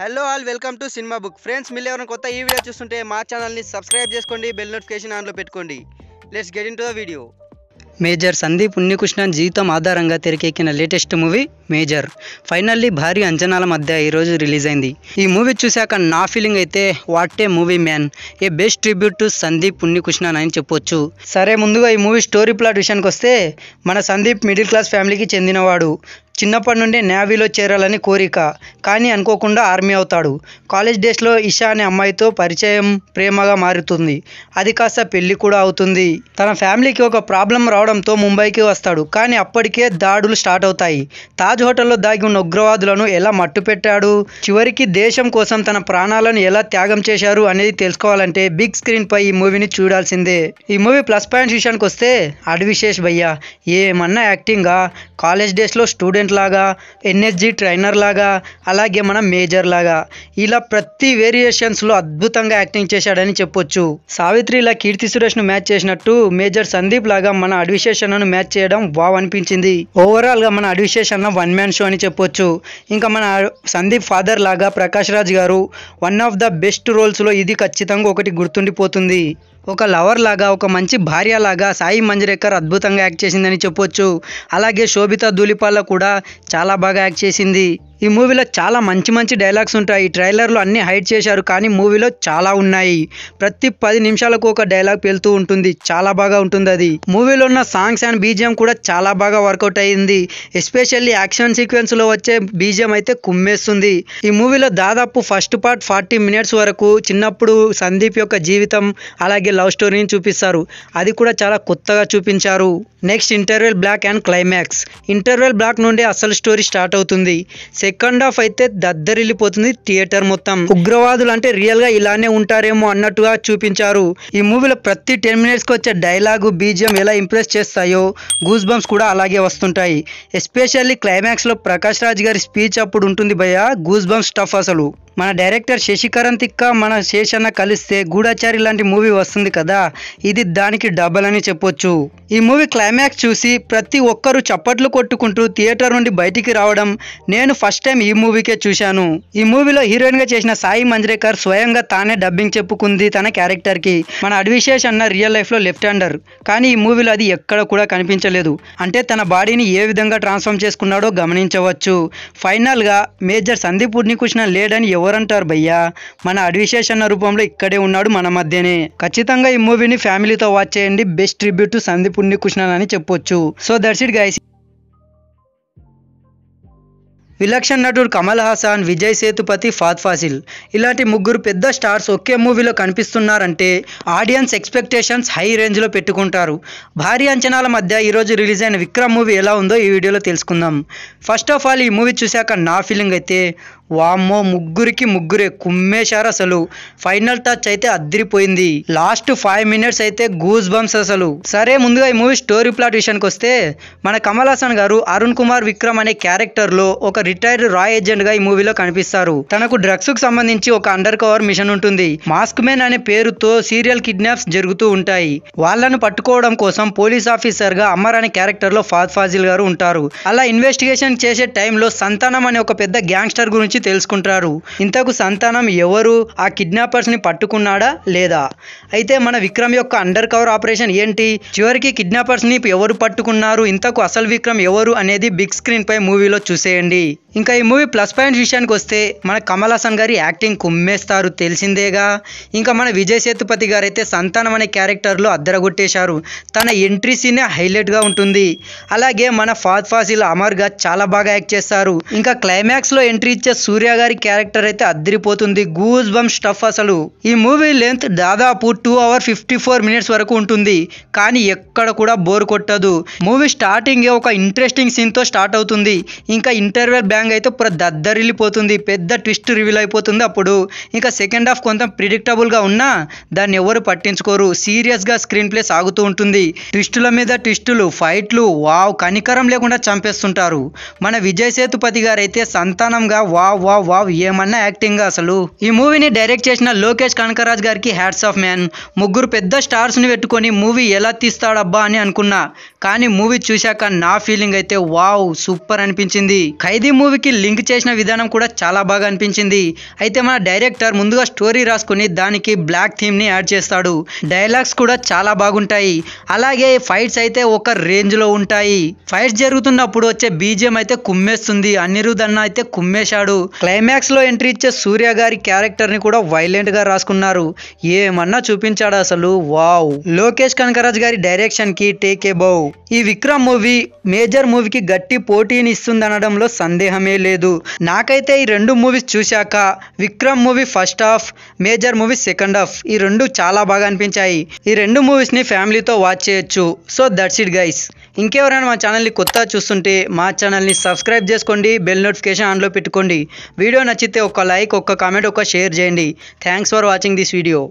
hello all welcome to cinema book friends మీరు ఎవరైనా కొత్త ఈ వీడియో చూస్తుంటే మా ఛానల్ని సబ్స్క్రైబ్ చేసుకోండి బెల్ నోటిఫికేషన్ ఆన్లో పెట్టుకోండి let's get into the video major Sandeep Unnikrishnan జీవితం ఆధారంగా తెరకెక్కిన లేటెస్ట్ మూవీ మేజర్ ఫైనల్లీ భారీ అంచనాల మధ్య ఈరోజు రిలీజ్ అయింది ఈ మూవీ చూశాక నా ఫీలింగ్ అయితే what a movie man a best tribute to Sandeep Unnikrishnan అని చెప్పొచ్చు సరే ముందుగా ఈ మూవీ స్టోరీ ప్లాట్ విషయానికి వస్తే మన సందీప్ మిడిల్ క్లాస్ ఫ్యామిలీకి చెందినవాడు చిన్నప్పటి నుండే నేవీలో చేరాలని కోరిక కానీ అనుకోకుండా ఆర్మీ అవుతాడు కాలేజ్ డేస్లో ఇషా అనే అమ్మాయితో పరిచయం ప్రేమగా మారుతుంది అది కాస్త పెళ్లి కూడా అవుతుంది తన ఫ్యామిలీకి ఒక ప్రాబ్లం రావడంతో ముంబైకి వస్తాడు కానీ అప్పటికే దాడులు స్టార్ట్ అవుతాయి తాజ్ హోటల్లో దాగి ఉన్న ఉగ్రవాదులను ఎలా మట్టుపెట్టాడు చివరికి దేశం కోసం తన ప్రాణాలను ఎలా త్యాగం చేశారు అనేది తెలుసుకోవాలంటే బిగ్ స్క్రీన్ పై ఈ మూవీని చూడాల్సిందే ఈ మూవీ ప్లస్ పాయింట్స్ విషయానికి వస్తే అడ్విశేష్ భయ్య ఏమన్నా యాక్టింగా కాలేజ్ డేస్లో స్టూడెంట్ స్టూడెంట్ లాగా ఎన్ఎస్జి ట్రైనర్ లాగా అలాగే మన మేజర్ లాగా ఇలా ప్రతి వేరియేషన్స్లో అద్భుతంగా యాక్టింగ్ చేశాడని చెప్పొచ్చు సావిత్రి ఇలా కీర్తి సురేష్ను మ్యాచ్ చేసినట్టు మేజర్ సందీప్ లాగా మన అడ్విశేషన్ను మ్యాచ్ చేయడం వావ్ అనిపించింది ఓవరాల్గా మన అడ్విశేషన్ వన్ మ్యాన్ షో అని చెప్పొచ్చు ఇంకా మన సందీప్ ఫాదర్ లాగా ప్రకాష్ రాజ్ గారు వన్ ఆఫ్ ద బెస్ట్ రోల్స్లో ఇది ఖచ్చితంగా ఒకటి గుర్తుండిపోతుంది ఒక లవర్ లాగా ఒక మంచి భార్య లాగా సాయి మంజరేకర్ అద్భుతంగా యాక్ట్ చేసిందని చెప్పొచ్చు అలాగే శోభిత ధూలిపాల కూడా చాలా బాగా యాక్ట్ చేసింది ఈ మూవీలో చాలా మంచి మంచి డైలాగ్స్ ఉంటాయి ఈ ట్రైలర్లో అన్ని హైడ్ చేశారు కానీ మూవీలో చాలా ఉన్నాయి ప్రతి పది నిమిషాలకు ఒక డైలాగ్ పెళ్తూ ఉంటుంది చాలా బాగా ఉంటుంది అది మూవీలో ఉన్న సాంగ్స్ అండ్ బీజియం కూడా చాలా బాగా వర్కౌట్ అయ్యింది ఎస్పెషల్లీ యాక్షన్ సీక్వెన్స్లో వచ్చే బీజియం అయితే కుమ్మేస్తుంది ఈ మూవీలో దాదాపు ఫస్ట్ పార్ట్ ఫార్టీ మినిట్స్ వరకు చిన్నప్పుడు సందీప్ యొక్క జీవితం అలాగే లవ్ స్టోరీని చూపిస్తారు అది కూడా చాలా కొత్తగా చూపించారు next interval block and climax interval block నుండి అసలు స్టోరీ స్టార్ట్ అవుతుంది సెకండ్ ఆఫ్ అయితే దద్దరిల్లిపోతుంది థియేటర్ మొత్తం ఉగ్రవాదులు అంటే రియల్ గా ఇలానే ఉంటారేమో అన్నట్టుగా చూపించారు ఈ మూవీలో ప్రతి టెన్ మినిట్స్ కి వచ్చే డైలాగు బీజియం ఎలా ఇంప్రెస్ చేస్తాయో గూస్ బంప్స్ కూడా అలాగే వస్తుంటాయి ఎస్పెషల్లీ క్లైమాక్స్ లో ప్రకాష్ రాజ్ గారి స్పీచ్ అప్పుడు ఉంటుంది భయ గూస్ బంప్స్ స్టఫ్ అసలు మన డైరెక్టర్ శశికరణ్ తిక్క మన శేషన్న కలిస్తే గూఢచారి లాంటి మూవీ వస్తుంది కదా ఇది దానికి డబల్ అని చెప్పొచ్చు ఈ మూవీ క్లైమాక్స్ చూసి ప్రతి ఒక్కరూ చప్పట్లు కొట్టుకుంటూ థియేటర్ నుండి బయటికి రావడం నేను ఫస్ట్ టైం ఈ మూవీకే చూశాను ఈ మూవీలో హీరోయిన్గా చేసిన సాయి మంజ్రేకర్ స్వయంగా తానే డబ్బింగ్ చెప్పుకుంది తన క్యారెక్టర్కి మన అడ్విశేష్ అన్న రియల్ లైఫ్లో లెఫ్ట్ హ్యాండర్ కానీ ఈ మూవీలో అది ఎక్కడ కూడా కనిపించలేదు అంటే తన బాడీని ఏ విధంగా ట్రాన్స్ఫార్మ్ చేసుకున్నాడో గమనించవచ్చు ఫైనల్గా మేజర్ సందీప్ ఉడ్నికృష్ణ లేడని ఎవరంటారు భయ్యా మన అడ్విశేష్ అన్న రూపంలో ఇక్కడే ఉన్నాడు మన మధ్యనే ఖచ్చితంగా ఈ మూవీని ఫ్యామిలీతో వాచ్ చేయండి best tribute to Sandeep Krishnan అని చెప్పొచ్చు సో దట్స్ ఇట్ గైస్ విలక్షణ నటుడు కమల్ హాసన్ విజయ్ సేతుపతి ఫాత్ ఫాసిల్ ఇలాంటి ముగ్గురు పెద్ద స్టార్స్ ఒకే మూవీలో కనిపిస్తున్నారంటే ఆడియన్స్ ఎక్స్పెక్టేషన్స్ హై రేంజ్లో పెట్టుకుంటారు భారీ అంచనాల మధ్య ఈరోజు రిలీజ్ అయిన విక్రమ్ మూవీ ఎలా ఉందో ఈ వీడియోలో తెలుసుకుందాం ఫస్ట్ ఆఫ్ ఆల్ ఈ మూవీ చూశాక నా ఫీలింగ్ అయితే వామ్మో ముగ్గురికి ముగ్గురే కుమ్మేశారు అసలు ఫైనల్ టచ్ అయితే అద్దరిపోయింది లాస్ట్ ఫైవ్ మినిట్స్ అయితే గూజ్ బంప్స్ అసలు సరే ముందుగా ఈ మూవీ స్టోరీ ప్లాట్ విషయానికి వస్తే మన కమల్ హాసన్ గారు అరుణ్ కుమార్ విక్రమ్ అనే క్యారెక్టర్ లో ఒక రిటైర్డ్ రాయ్ ఏజెంట్ గా ఈ మూవీలో కనిపిస్తారు తనకు డ్రగ్స్ కు సంబంధించి ఒక అండర్ కవర్ మిషన్ ఉంటుంది మాస్క్ మెన్ అనే పేరుతో సీరియల్ కిడ్నాప్స్ జరుగుతూ ఉంటాయి వాళ్ళను పట్టుకోవడం కోసం పోలీస్ ఆఫీసర్ గా అమర్ అనే క్యారెక్టర్ లో ఫాద్ ఫాజిల్ గారు ఉంటారు అలా ఇన్వెస్టిగేషన్ చేసే టైంలో సంతానం అనే ఒక పెద్ద గ్యాంగ్స్టర్ గురించి తెలుసుకుంటారు ఇంతకు సంతానం ఎవరు ఆ కిడ్నాపర్స్ని పట్టుకున్నాడా లేదా అయితే మన విక్రమ్ యొక్క అండర్ కవర్ ఆపరేషన్ ఏంటి చివరికి కిడ్నాపర్స్ని ఎవరు పట్టుకున్నారు ఇంతకు అసలు విక్రమ్ ఎవరు అనేది బిగ్ స్క్రీన్పై మూవీలో చూసేయండి ఇంకా ఈ మూవీ ప్లస్ పాయింట్ విషయానికి వస్తే మన కమల్ హాసన్ గారి యాక్టింగ్ కుమ్మేస్తారు తెలిసిందేగా ఇంకా మన విజయ్ సేతుపతి గారు అయితే సంతానం అనే క్యారెక్టర్లో అద్దరగొట్టేశారు తన ఎంట్రీ సీనే హైలైట్గా ఉంటుంది అలాగే మన ఫాద్ ఫాసిల్ గారు చాలా బాగా యాక్ట్ చేస్తారు ఇంకా క్లైమాక్స్లో ఎంట్రీ ఇచ్చే సూర్య గారి క్యారెక్టర్ అయితే అద్దరిపోతుంది గూజ్ బమ్ స్టఫ్ అసలు ఈ మూవీ లెంత్ దాదాపు two hour fifty four minutes వరకు ఉంటుంది కానీ ఎక్కడ కూడా బోర్ కొట్టదు మూవీ స్టార్టింగ్ ఒక ఇంట్రెస్టింగ్ సీన్తో స్టార్ట్ అవుతుంది ఇంకా ఇంటర్వెల్ బ్యాంక్ గ్యాంగ్ అయితే పూర దద్దరిల్లిపోతుంది పెద్ద ట్విస్ట్ రివీల్ అయిపోతుంది అప్పుడు ఇంకా సెకండ్ హాఫ్ కొంత ప్రిడిక్టబుల్గా ఉన్నా దాన్ని ఎవరు పట్టించుకోరు సీరియస్గా స్క్రీన్ ప్లే సాగుతూ ఉంటుంది ట్విస్టుల మీద ట్విస్టులు ఫైట్లు వావ్ కనికరం లేకుండా చంపేస్తుంటారు మన విజయ్ సేతుపతి గారైతే సంతానంగా వావ్ వావ్ వావ్ ఏమన్నా యాక్టింగ్ అసలు ఈ మూవీని డైరెక్ట్ చేసిన లోకేష్ కనకరాజ్ గారికి హ్యాట్స్ ఆఫ్ మ్యాన్ ముగ్గురు పెద్ద స్టార్స్ని పెట్టుకొని మూవీ ఎలా తీస్తాడబ్బా అని అనుకున్నా కానీ మూవీ చూశాక నా ఫీలింగ్ అయితే వావ్ సూపర్ అనిపించింది ఖైదీ మూవీ మూవీకి లింక్ చేసిన విధానం కూడా చాలా బాగా అనిపించింది అయితే మన డైరెక్టర్ ముందుగా స్టోరీ రాసుకుని దానికి బ్లాక్ థీమ్ ని యాడ్ చేస్తాడు డైలాగ్స్ కూడా చాలా బాగుంటాయి అలాగే ఫైట్స్ అయితే ఒక రేంజ్ లో ఉంటాయి ఫైట్స్ జరుగుతున్నప్పుడు వచ్చే బీజియం అయితే కుమ్మేస్తుంది అనిరుద్ అన్న అయితే కుమ్మేశాడు క్లైమాక్స్ లో ఎంట్రీ ఇచ్చే సూర్య గారి క్యారెక్టర్ ని కూడా వైలెంట్ గా రాసుకున్నారు ఏమన్నా చూపించాడు అసలు వావ్ లోకేష్ కనకరాజ్ గారి డైరెక్షన్ కి టేక్ బౌ ఈ విక్రమ్ మూవీ మేజర్ మూవీకి గట్టి పోటీని ఇస్తుంది అనడంలో సందేహం సంబంధమే లేదు నాకైతే ఈ రెండు మూవీస్ చూశాక Vikram movie first half Major movie second half ఈ రెండు చాలా బాగా అనిపించాయి ఈ రెండు మూవీస్ని ఫ్యామిలీతో వాచ్ చేయొచ్చు సో దట్స్ ఇట్ గైస్ ఇంకెవరైనా మా ఛానల్ని కొత్త చూస్తుంటే మా ఛానల్ని సబ్స్క్రైబ్ చేసుకోండి బెల్ నోటిఫికేషన్ ఆన్లో పెట్టుకోండి వీడియో నచ్చితే ఒక లైక్ ఒక కామెంట్ ఒక షేర్ చేయండి thanks for watching this video